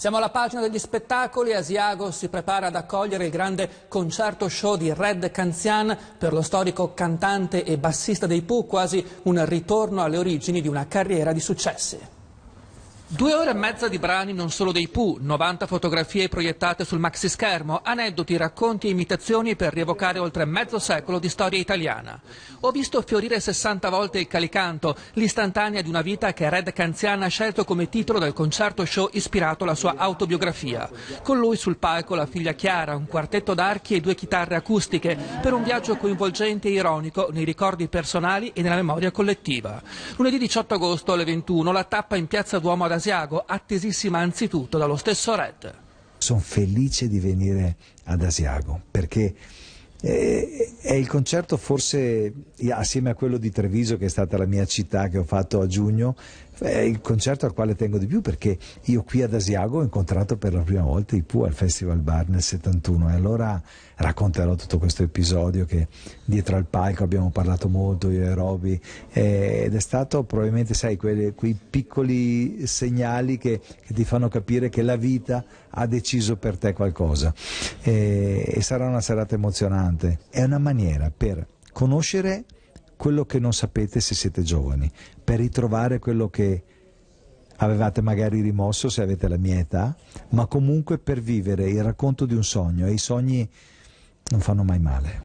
Siamo alla pagina degli spettacoli, Asiago si prepara ad accogliere il grande concerto show di Red Canzian per lo storico cantante e bassista dei Pooh, quasi un ritorno alle origini di una carriera di successi. Due ore e mezza di brani non solo dei Pooh, 90 fotografie proiettate sul maxischermo, aneddoti, racconti e imitazioni per rievocare oltre mezzo secolo di storia italiana. Ho visto fiorire 60 volte il calicanto, l'istantanea di una vita che Red Canziana ha scelto come titolo del concerto show ispirato alla sua autobiografia. Con lui sul palco la figlia Chiara, un quartetto d'archi e due chitarre acustiche, per un viaggio coinvolgente e ironico nei ricordi personali e nella memoria collettiva. Lunedì 18 agosto alle 21 la tappa in piazza Duomo ad Asiago, attesissima anzitutto dallo stesso Red. Sono felice di venire ad Asiago perché eh, eh, è il concerto forse, assieme a quello di Treviso che è stata la mia città che ho fatto a giugno, è il concerto al quale tengo di più perché io qui ad Asiago ho incontrato per la prima volta i Pooh al Festival Bar nel 71 e allora racconterò tutto questo episodio che dietro al palco abbiamo parlato molto io e Roby eh, ed è stato probabilmente sai quei, quei piccoli segnali che, che, ti fanno capire che la vita ha deciso per te qualcosa e, e sarà una serata emozionante importante, è una maniera per conoscere quello che non sapete se siete giovani, per ritrovare quello che avevate magari rimosso se avete la mia età, ma comunque per vivere il racconto di un sogno e i sogni non fanno mai male.